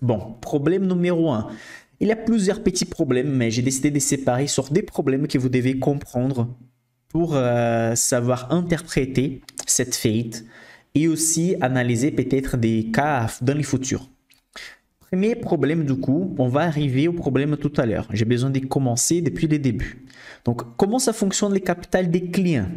Bon, problème numéro 1. Il y a plusieurs petits problèmes, mais j'ai décidé de séparer sur des problèmes que vous devez comprendre pour euh, savoir interpréter cette fête et aussi analyser peut-être des cas dans les futurs. Premier problème du coup, on va arriver au problème tout à l'heure. J'ai besoin de commencer depuis le débuts. Donc, comment ça fonctionne les capital des clients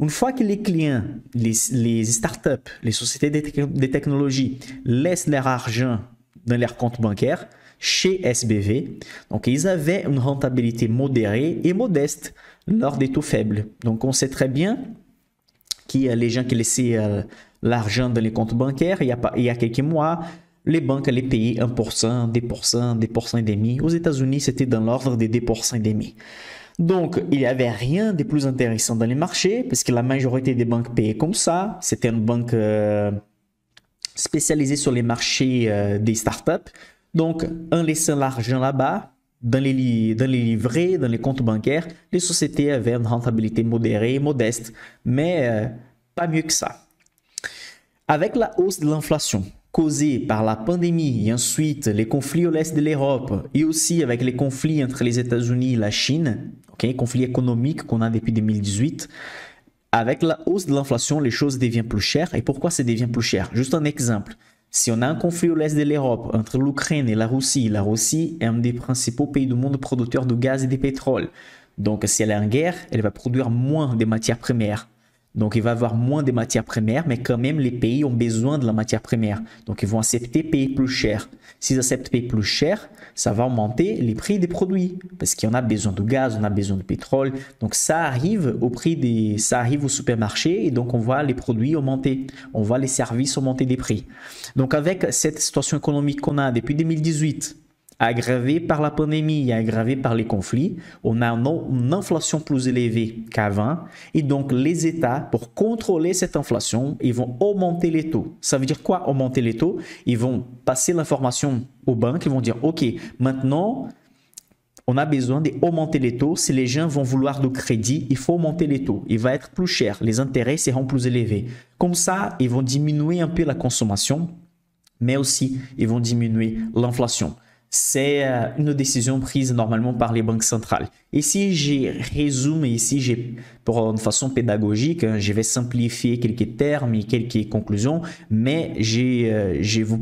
Une fois que les clients, les, les startups, les sociétés des technologies de laissent leur argent dans leurs comptes bancaires chez SBV. Donc ils avaient une rentabilité modérée et modeste lors des taux faibles. Donc on sait très bien que les gens qui laissaient euh, l'argent dans les comptes bancaires il y a, il y a quelques mois, les banques allaient payer 1%, 2%, 2% et demi. Aux États-Unis, c'était dans l'ordre des 2% et demi. Donc, il n'y avait rien de plus intéressant dans les marchés, parce que la majorité des banques payaient comme ça. C'était une banque euh, spécialisé sur les marchés euh, des startups. Donc, en laissant l'argent là-bas, dans les, dans les livrets, dans les comptes bancaires, les sociétés avaient une rentabilité modérée et modeste, mais euh, pas mieux que ça. Avec la hausse de l'inflation causée par la pandémie et ensuite les conflits au l'est de l'Europe et aussi avec les conflits entre les États-Unis et la Chine, okay, conflits économiques qu'on a depuis 2018, avec la hausse de l'inflation, les choses deviennent plus chères. Et pourquoi ça devient plus cher Juste un exemple. Si on a un conflit au l'est de l'Europe entre l'Ukraine et la Russie, la Russie est un des principaux pays du monde producteurs de gaz et de pétrole. Donc si elle est en guerre, elle va produire moins de matières premières. Donc, il va avoir moins de matières premières, mais quand même, les pays ont besoin de la matière première. Donc, ils vont accepter payer plus cher. S'ils acceptent payer plus cher, ça va augmenter les prix des produits. Parce qu'on a besoin de gaz, on a besoin de pétrole. Donc, ça arrive au prix des, ça arrive au supermarché et donc on voit les produits augmenter. On voit les services augmenter des prix. Donc, avec cette situation économique qu'on a depuis 2018, aggravé par la pandémie et aggravé par les conflits, on a une inflation plus élevée qu'avant. Et donc, les États, pour contrôler cette inflation, ils vont augmenter les taux. Ça veut dire quoi augmenter les taux Ils vont passer l'information aux banques, ils vont dire, OK, maintenant, on a besoin d'augmenter les taux. Si les gens vont vouloir du crédit, il faut augmenter les taux. Il va être plus cher, les intérêts seront plus élevés. Comme ça, ils vont diminuer un peu la consommation, mais aussi ils vont diminuer l'inflation c'est euh, une décision prise normalement par les banques centrales. Et si je résume, ici j'ai, pour une façon pédagogique, hein, je vais simplifier quelques termes et quelques conclusions, mais j'ai, euh, vous,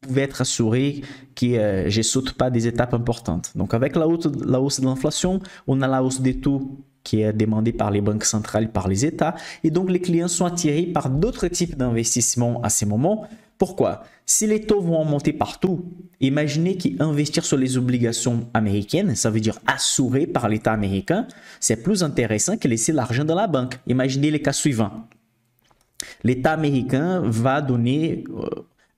pouvez être assuré que euh, je ne saute pas des étapes importantes. Donc avec la hausse de l'inflation, on a la hausse des taux qui est demandé par les banques centrales, par les États. Et donc les clients sont attirés par d'autres types d'investissements à ces moments. Pourquoi Si les taux vont monter partout, imaginez qu'investir sur les obligations américaines, ça veut dire assuré par l'État américain, c'est plus intéressant que laisser l'argent dans la banque. Imaginez les cas suivants. L'État américain va donner euh,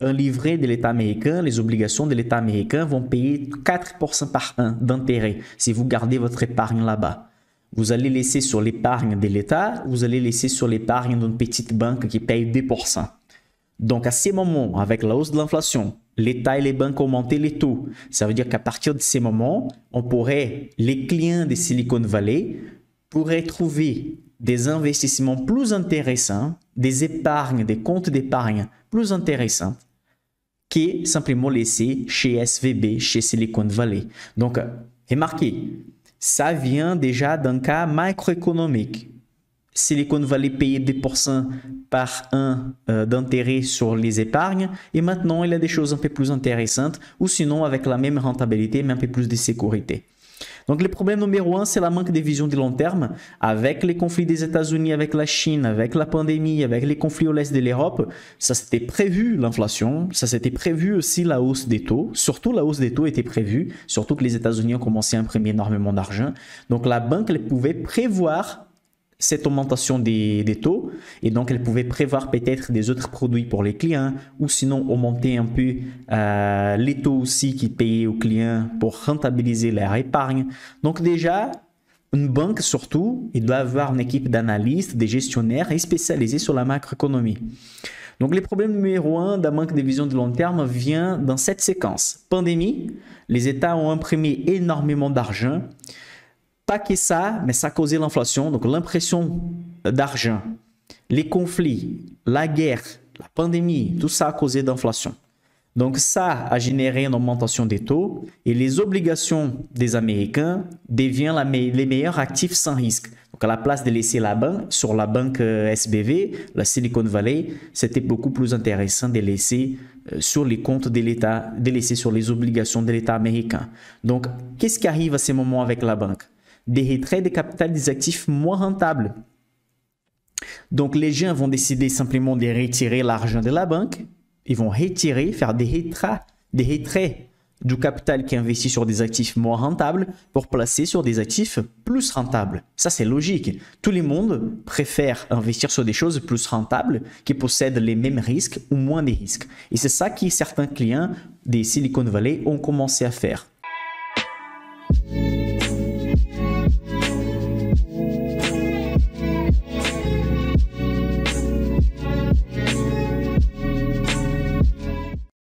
un livret de l'État américain, les obligations de l'État américain vont payer 4% par an d'intérêt si vous gardez votre épargne là-bas. Vous allez laisser sur l'épargne de l'État, vous allez laisser sur l'épargne d'une petite banque qui paye 2%. Donc à ces moments, avec la hausse de l'inflation, l'État et les banques ont monté les taux. Ça veut dire qu'à partir de ces moments, on pourrait, les clients de Silicon Valley pourraient trouver des investissements plus intéressants, des épargnes, des comptes d'épargne plus intéressants que simplement laisser chez SVB, chez Silicon Valley. Donc, remarquez, ça vient déjà d'un cas macroéconomique. Silicon Valley payait 2% par an euh, d'intérêt sur les épargnes et maintenant il y a des choses un peu plus intéressantes ou sinon avec la même rentabilité mais un peu plus de sécurité. Donc le problème numéro un, c'est la manque de vision de long terme avec les conflits des États-Unis, avec la Chine, avec la pandémie, avec les conflits au l'est de l'Europe. Ça s'était prévu l'inflation, ça s'était prévu aussi la hausse des taux. Surtout la hausse des taux était prévue, surtout que les États-Unis ont commencé à imprimer énormément d'argent. Donc la banque elle pouvait prévoir cette augmentation des, taux et donc elle pouvait prévoir peut-être des autres produits pour les clients ou sinon augmenter un peu euh, les taux aussi qu'ils payaient aux clients pour rentabiliser leur épargne. Donc déjà, une banque surtout, il doit avoir une équipe d'analystes, des gestionnaires et spécialisés sur la macroéconomie. Donc les problèmes numéro un d'un manque de vision de long terme vient dans cette séquence. Pandémie, les États ont imprimé énormément d'argent pas que ça, mais ça causé l'inflation, donc l'impression d'argent, les conflits, la guerre, la pandémie, tout ça a causé d'inflation. Donc ça a généré une augmentation des taux et les obligations des Américains deviennent les meilleurs actifs sans risque. Donc à la place de laisser la banque sur la banque euh, SBV, la Silicon Valley, c'était beaucoup plus intéressant de laisser euh, sur les comptes de l'État, de laisser sur les obligations de l'État américain. Donc qu'est-ce qui arrive à ce moment avec la banque des retraits des capital des actifs moins rentables. Donc les gens vont décider simplement de retirer l'argent de la banque, ils vont retirer, faire des retraits, des retraits du capital qui est investi sur des actifs moins rentables pour placer sur des actifs plus rentables. Ça, c'est logique. Tout le monde préfère investir sur des choses plus rentables qui possèdent les mêmes risques ou moins de risques. Et c'est ça que certains clients des Silicon Valley ont commencé à faire.